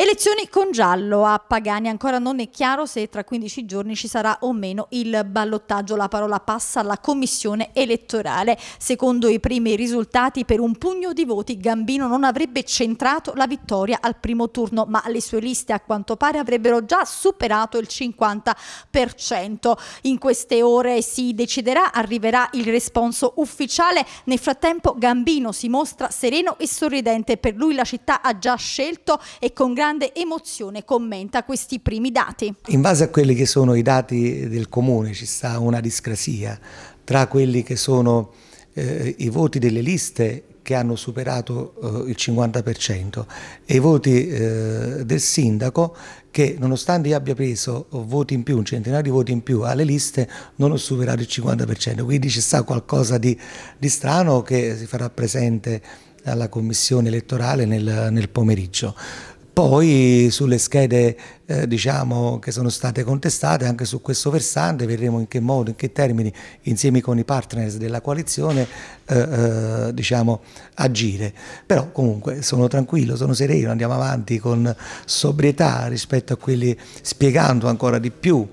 Elezioni con giallo a Pagani, ancora non è chiaro se tra 15 giorni ci sarà o meno il ballottaggio, la parola passa alla commissione elettorale. Secondo i primi risultati per un pugno di voti Gambino non avrebbe centrato la vittoria al primo turno, ma le sue liste a quanto pare avrebbero già superato il 50%. In queste ore si deciderà, arriverà il responso ufficiale, nel frattempo Gambino si mostra sereno e sorridente, per lui la città ha già scelto e con grande grande emozione commenta questi primi dati. In base a quelli che sono i dati del Comune ci sta una discrasia tra quelli che sono eh, i voti delle liste che hanno superato eh, il 50% e i voti eh, del sindaco che nonostante abbia preso voti in più, un centinaio di voti in più alle liste, non ho superato il 50%, quindi ci sta qualcosa di, di strano che si farà presente alla commissione elettorale nel, nel pomeriggio. Poi sulle schede eh, diciamo, che sono state contestate anche su questo versante vedremo in che modo, in che termini insieme con i partners della coalizione eh, eh diciamo, agire. Però comunque sono tranquillo, sono sereno, andiamo avanti con sobrietà rispetto a quelli spiegando ancora di più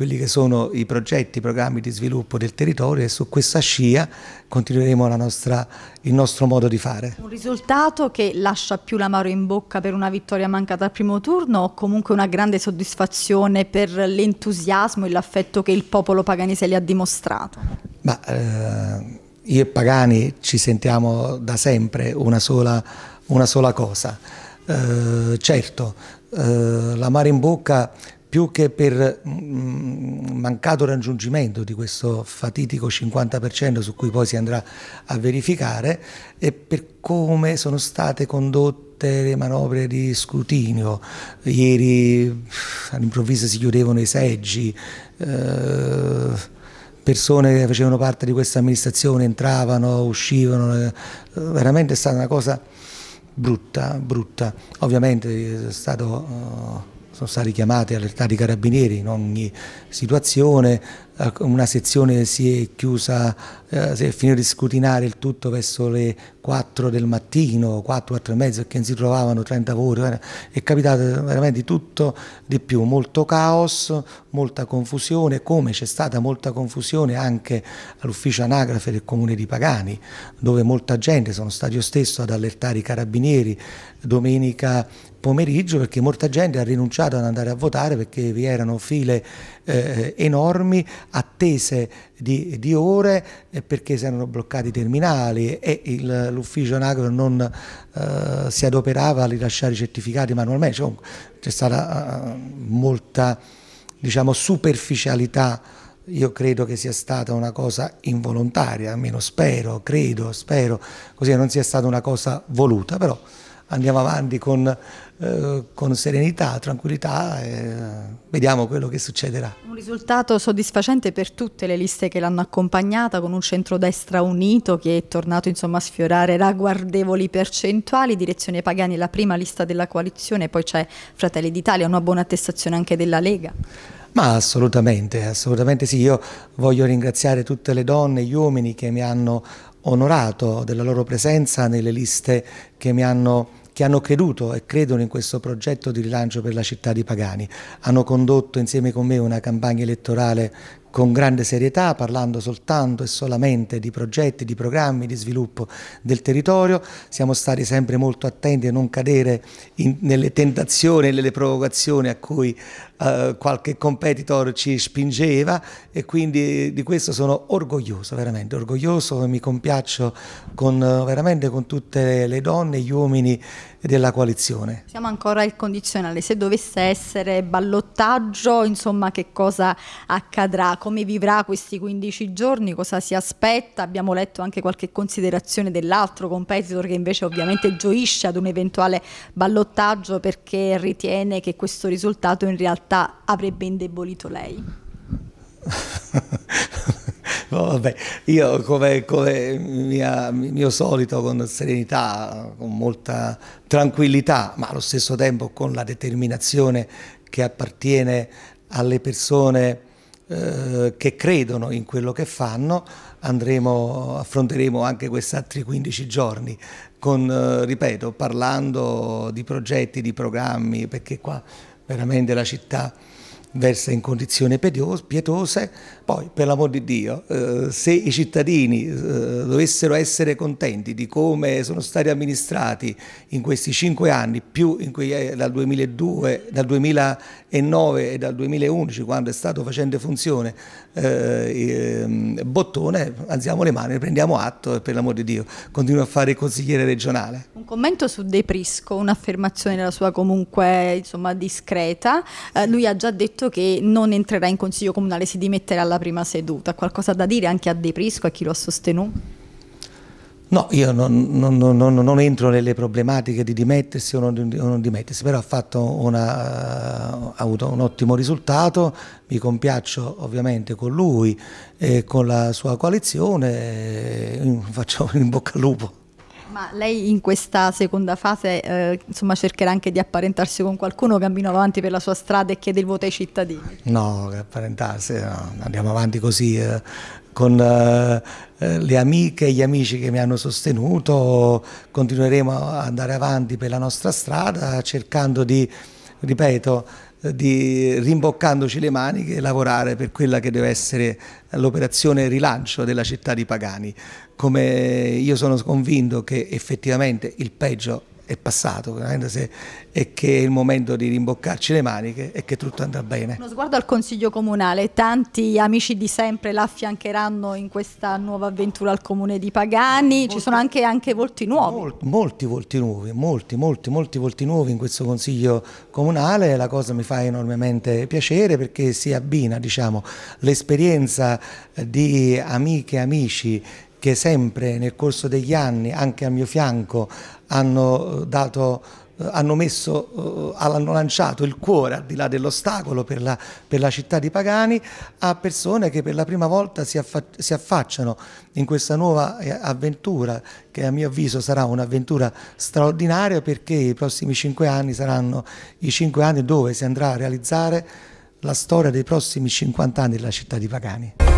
quelli che sono i progetti, i programmi di sviluppo del territorio e su questa scia continueremo nostra, il nostro modo di fare. Un risultato che lascia più l'amaro in bocca per una vittoria mancata al primo turno o comunque una grande soddisfazione per l'entusiasmo e l'affetto che il popolo paganese gli ha dimostrato? Ma, eh, io e Pagani ci sentiamo da sempre una sola, una sola cosa. Eh, certo, eh, l'amaro in bocca più che per mm, mancato raggiungimento di questo fatitico 50% su cui poi si andrà a verificare e per come sono state condotte le manovre di scrutinio, ieri all'improvviso si chiudevano i seggi, eh, persone che facevano parte di questa amministrazione entravano, uscivano, eh, veramente è stata una cosa brutta, brutta. Ovviamente è stato... Eh, sono stati chiamati allertati i carabinieri in ogni situazione, eh, una sezione si è chiusa eh, si è finito di scrutinare il tutto verso le 4 del mattino, 4, 4 e mezzo, perché non si trovavano 30 voti, eh, è capitato veramente tutto di più, molto caos, molta confusione, come c'è stata molta confusione anche all'ufficio anagrafe del comune di Pagani, dove molta gente, sono stato io stesso ad allertare i carabinieri domenica pomeriggio perché molta gente ha rinunciato ad andare a votare perché vi erano file eh, enormi, attese di, di ore eh, perché si erano bloccati i terminali e il, l'ufficio Anacro non eh, si adoperava a rilasciare i certificati manualmente, cioè, c'è stata eh, molta diciamo, superficialità io credo che sia stata una cosa involontaria, almeno spero, credo, spero, così non sia stata una cosa voluta, però andiamo avanti con, eh, con serenità, tranquillità e eh, vediamo quello che succederà. Un risultato soddisfacente per tutte le liste che l'hanno accompagnata con un centrodestra unito che è tornato insomma, a sfiorare ragguardevoli percentuali, Direzione Pagani la prima lista della coalizione, poi c'è Fratelli d'Italia, una buona attestazione anche della Lega. Ma assolutamente, assolutamente sì, io voglio ringraziare tutte le donne e gli uomini che mi hanno onorato della loro presenza nelle liste che mi hanno che hanno creduto e credono in questo progetto di rilancio per la città di Pagani. Hanno condotto insieme con me una campagna elettorale con grande serietà, parlando soltanto e solamente di progetti, di programmi di sviluppo del territorio. Siamo stati sempre molto attenti a non cadere in, nelle tentazioni e nelle provocazioni a cui eh, qualche competitor ci spingeva e quindi di questo sono orgoglioso, veramente orgoglioso e mi compiaccio con, eh, veramente con tutte le donne e gli uomini della coalizione. Siamo ancora al condizionale, se dovesse essere ballottaggio, insomma che cosa accadrà? come vivrà questi 15 giorni, cosa si aspetta. Abbiamo letto anche qualche considerazione dell'altro competitor che invece ovviamente gioisce ad un eventuale ballottaggio perché ritiene che questo risultato in realtà avrebbe indebolito lei. vabbè, io come, come mia, mio solito con serenità, con molta tranquillità, ma allo stesso tempo con la determinazione che appartiene alle persone eh, che credono in quello che fanno, andremo, affronteremo anche questi altri 15 giorni, con, eh, ripeto, parlando di progetti, di programmi, perché qua veramente la città versa in condizioni pietose, poi per l'amor di Dio, eh, se i cittadini eh, dovessero essere contenti di come sono stati amministrati in questi cinque anni, più quei, eh, dal, 2002, dal 2009 e dal 2011, quando è stato facendo funzione ehm, Bottone, alziamo le mani, prendiamo atto e per l'amor di Dio continua a fare il consigliere regionale. Un commento su De Prisco, un'affermazione della sua comunque insomma, discreta, lui ha già detto detto che non entrerà in consiglio comunale, si dimetterà alla prima seduta. Qualcosa da dire anche a De Prisco, a chi lo ha sostenuto? No, io non, non, non, non, entro nelle problematiche di dimettersi o non, dimettersi, però ha, una, eh, ha avuto un ottimo risultato, mi compiaccio ovviamente con lui e con la sua coalizione, eh, faccio in bocca al lupo ma lei in questa seconda fase eh, insomma, cercherà anche di apparentarsi con qualcuno, che cammino avanti per la sua strada e chiede il voto ai cittadini? No, apparentarsi, no. andiamo avanti così, eh, con eh, eh, le amiche e gli amici che mi hanno sostenuto, continueremo ad andare avanti per la nostra strada cercando di, ripeto, di rimboccandoci le maniche e lavorare per quella che deve essere l'operazione rilancio della città di Pagani come io sono convinto che effettivamente il peggio è passato e che è il momento di rimboccarci le maniche e che tutto andrà bene. Uno sguardo al Consiglio Comunale, tanti amici di sempre l'affiancheranno in questa nuova avventura al Comune di Pagani, molti, ci sono anche, anche volti nuovi. Molti, molti, volti nuovi, molti, molti, molti volti nuovi in questo Consiglio Comunale, la cosa mi fa enormemente piacere perché si abbina diciamo, l'esperienza di amiche e amici che sempre nel corso degli anni, anche a mio fianco, hanno eh, dato eh, hanno, messo, eh, hanno, lanciato il cuore al di là dell'ostacolo per la, per la, città di Pagani a persone che per la prima volta si, affac si, affacciano in questa nuova avventura che a mio avviso sarà un'avventura straordinaria perché i prossimi cinque anni saranno i cinque anni dove si andrà a realizzare la storia dei prossimi 50 anni della città di Pagani.